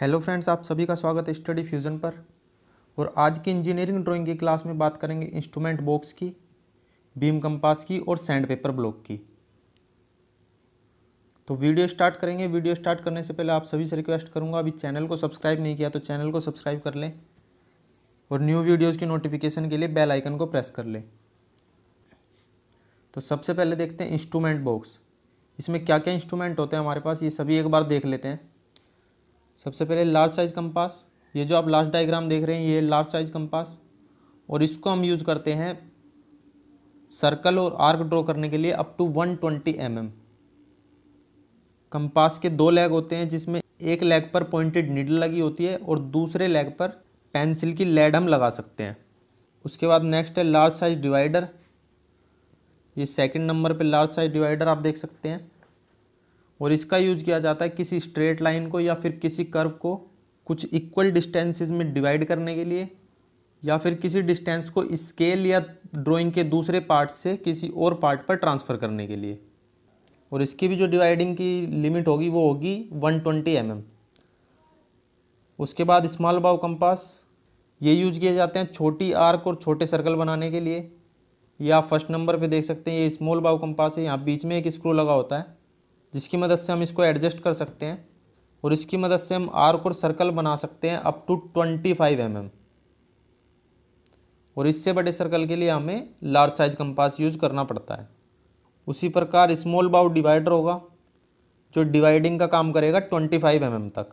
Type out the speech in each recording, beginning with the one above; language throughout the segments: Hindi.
हेलो फ्रेंड्स आप सभी का स्वागत है स्टडी फ्यूज़न पर और आज की इंजीनियरिंग ड्राइंग की क्लास में बात करेंगे इंस्ट्रूमेंट बॉक्स की बीम कंपास की और सैंड पेपर ब्लॉक की तो वीडियो स्टार्ट करेंगे वीडियो स्टार्ट करने से पहले आप सभी से रिक्वेस्ट करूंगा अभी चैनल को सब्सक्राइब नहीं किया तो चैनल को सब्सक्राइब कर लें और न्यू वीडियोज़ की नोटिफिकेशन के लिए बेल आइकन को प्रेस कर लें तो सबसे पहले देखते हैं इंस्ट्रूमेंट बॉक्स इसमें क्या क्या इंस्ट्रूमेंट होते हैं हमारे पास ये सभी एक बार देख लेते हैं सबसे पहले लार्ज साइज कंपास ये जो आप लास्ट डायग्राम देख रहे हैं ये लार्ज साइज कंपास और इसको हम यूज़ करते हैं सर्कल और आर्क ड्रॉ करने के लिए up to 120 twenty mm. Compass के दो लेग होते हैं जिसमें एक लेग पर पॉइंटेड नीडल लगी होती है और दूसरे लेग पर पेंसिल की लेड हम लगा सकते हैं उसके बाद नेक्स्ट है लार्ज साइज डिवाइडर ये सेकंड नंबर पे लार्ज साइज डिवाइडर आप देख सकते हैं और इसका यूज किया जाता है किसी स्ट्रेट लाइन को या फिर किसी कर्व को कुछ इक्वल डिस्टेंसेस में डिवाइड करने के लिए या फिर किसी डिस्टेंस को स्केल या ड्राइंग के दूसरे पार्ट से किसी और पार्ट पर ट्रांसफ़र करने के लिए और इसकी भी जो डिवाइडिंग की लिमिट होगी वो होगी 120 ट्वेंटी mm. उसके बाद स्मॉल बाव कंपास ये यूज किए जाते हैं छोटी आर्क और छोटे सर्कल बनाने के लिए ये आप फर्स्ट नंबर पे देख सकते हैं ये स्मॉल बाव कंपास है यहाँ बीच में एक स्क्रू लगा होता है जिसकी मदद से हम इसको एडजस्ट कर सकते हैं और इसकी मदद से हम आर्क और सर्कल बना सकते हैं up to twenty five M M और इससे बड़े सर्कल के लिए हमें लार्ज साइज कंपास यूज करना पड़ता है उसी प्रकार स्मॉल बाउ डिवाइडर होगा जो डिवाइडिंग का काम करेगा ट्वेंटी फाइव एम तक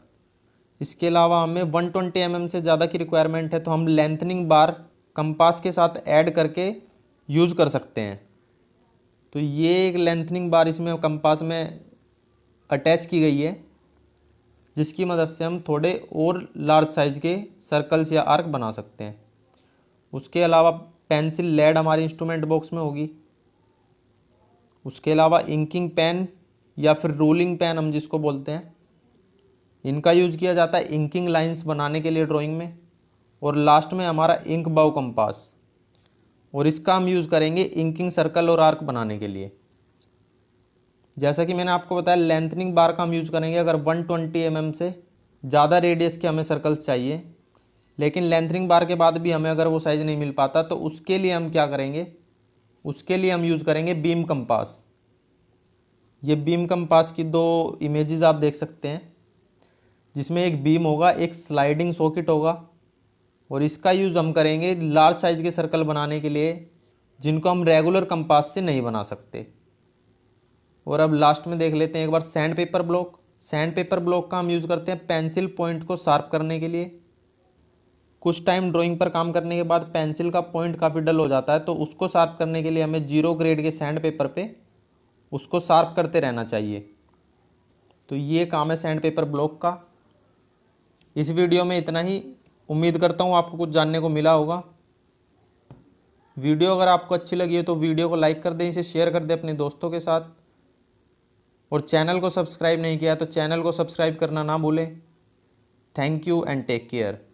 इसके अलावा हमें वन ट्वेंटी एम से ज़्यादा की रिक्वायरमेंट है तो हम लेंथनिंग बार कंपास के साथ ऐड करके यूज़ कर सकते हैं तो ये एक लेंथनिंग बार इसमें कंपास में अटैच की गई है जिसकी मदद से हम थोड़े और लार्ज साइज के सर्कल्स या आर्क बना सकते हैं उसके अलावा पेंसिल लेड हमारे इंस्ट्रूमेंट बॉक्स में होगी उसके अलावा इंकिंग पेन या फिर रोलिंग पेन हम जिसको बोलते हैं इनका यूज़ किया जाता है इंकिंग लाइंस बनाने के लिए ड्राइंग में और लास्ट में हमारा इंक बाउ कंपास और इसका हम यूज़ करेंगे इंकिंग सर्कल और आर्क बनाने के लिए जैसा कि मैंने आपको बताया लेंथनिंग बार का हम यूज़ करेंगे अगर 120 ट्वेंटी mm से ज़्यादा रेडियस के हमें सर्कल्स चाहिए लेकिन लेंथनिंग बार के बाद भी हमें अगर वो साइज़ नहीं मिल पाता तो उसके लिए हम क्या करेंगे उसके लिए हम यूज़ करेंगे बीम कंपास ये बीम कंपास की दो इमेजेस आप देख सकते हैं जिसमें एक बीम होगा एक स्लाइडिंग सॉकेट होगा और इसका यूज़ हम करेंगे लार्ज साइज़ के सर्कल बनाने के लिए जिनको हम रेगुलर कंपास से नहीं बना सकते और अब लास्ट में देख लेते हैं एक बार sand paper block sand paper block का हम यूज़ करते हैं पेंसिल पॉइंट को शार्प करने के लिए कुछ टाइम ड्राइंग पर काम करने के बाद पेंसिल का पॉइंट काफ़ी डल हो जाता है तो उसको शार्प करने के लिए हमें जीरो ग्रेड के सैंड पेपर पे उसको शार्प करते रहना चाहिए तो ये काम है सैंड पेपर ब्लॉक का इस वीडियो में इतना ही उम्मीद करता हूँ आपको कुछ जानने को मिला होगा वीडियो अगर आपको अच्छी लगी हो तो वीडियो को लाइक कर दें इसे शेयर कर दें अपने दोस्तों के साथ और चैनल को सब्सक्राइब नहीं किया तो चैनल को सब्सक्राइब करना ना भूलें thank you and take care